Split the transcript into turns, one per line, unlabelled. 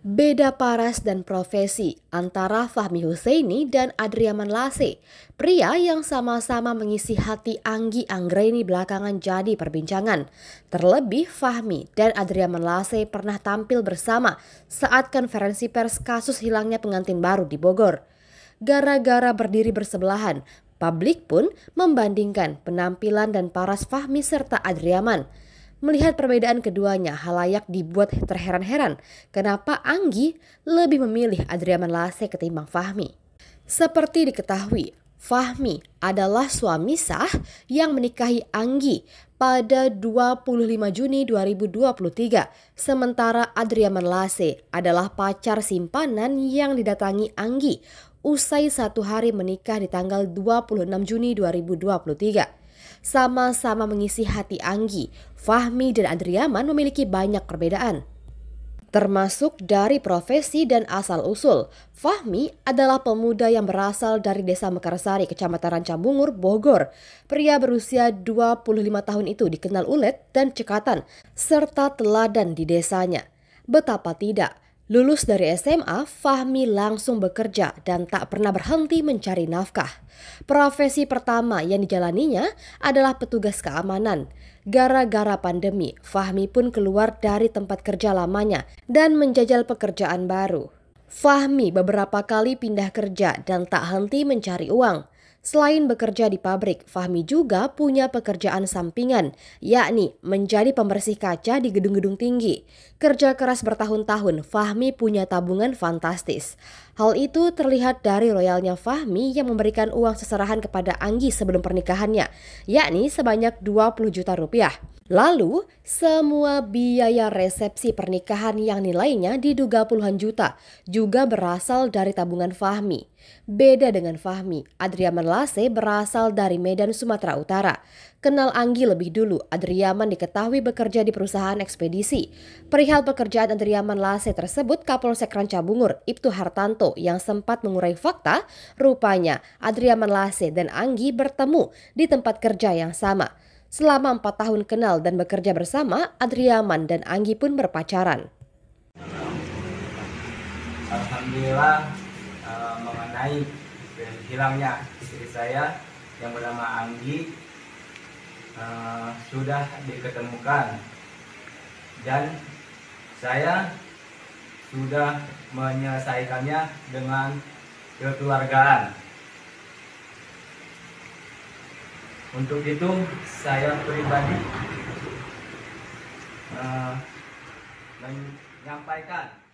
Beda paras dan profesi antara Fahmi Huseini dan Adriaman Lase, pria yang sama-sama mengisi hati Anggi Anggreni belakangan jadi perbincangan. Terlebih Fahmi dan Adriaman Lase pernah tampil bersama saat konferensi pers kasus hilangnya pengantin baru di Bogor. Gara-gara berdiri bersebelahan, publik pun membandingkan penampilan dan paras Fahmi serta Adriaman. Melihat perbedaan keduanya, halayak dibuat terheran-heran kenapa Anggi lebih memilih Adriaman Lase ketimbang Fahmi. Seperti diketahui, Fahmi adalah suami sah yang menikahi Anggi pada 25 Juni 2023, sementara Adriaman Lase adalah pacar simpanan yang didatangi Anggi usai satu hari menikah di tanggal 26 Juni 2023 sama-sama mengisi hati Anggi, Fahmi dan Andriaman memiliki banyak perbedaan. Termasuk dari profesi dan asal-usul, Fahmi adalah pemuda yang berasal dari desa Mekarsari, kecamatan Rancabungur, Bogor. Pria berusia 25 tahun itu dikenal ulet dan cekatan, serta teladan di desanya. Betapa tidak, Lulus dari SMA, Fahmi langsung bekerja dan tak pernah berhenti mencari nafkah. Profesi pertama yang dijalaninya adalah petugas keamanan. Gara-gara pandemi, Fahmi pun keluar dari tempat kerja lamanya dan menjajal pekerjaan baru. Fahmi beberapa kali pindah kerja dan tak henti mencari uang. Selain bekerja di pabrik, Fahmi juga punya pekerjaan sampingan, yakni menjadi pembersih kaca di gedung-gedung tinggi. Kerja keras bertahun-tahun, Fahmi punya tabungan fantastis. Hal itu terlihat dari loyalnya Fahmi yang memberikan uang seserahan kepada Anggi sebelum pernikahannya, yakni sebanyak 20 juta rupiah. Lalu, semua biaya resepsi pernikahan yang nilainya diduga puluhan juta juga berasal dari tabungan Fahmi. Beda dengan Fahmi, Adriaman Lase berasal dari Medan, Sumatera Utara. Kenal Anggi lebih dulu, Adriaman diketahui bekerja di perusahaan ekspedisi. Perihal pekerjaan Adriaman Lase tersebut, Kapolsek Rancabungur, Ibtu Hartanto yang sempat mengurai fakta, rupanya Adriaman Lase dan Anggi bertemu di tempat kerja yang sama. Selama empat tahun kenal dan bekerja bersama, Adriaman dan Anggi pun berpacaran.
Alhamdulillah uh, mengenai hilangnya istri saya yang bernama Anggi uh, sudah diketemukan dan saya sudah menyelesaikannya dengan kekeluargaan. Untuk itu saya pribadi uh, menyampaikan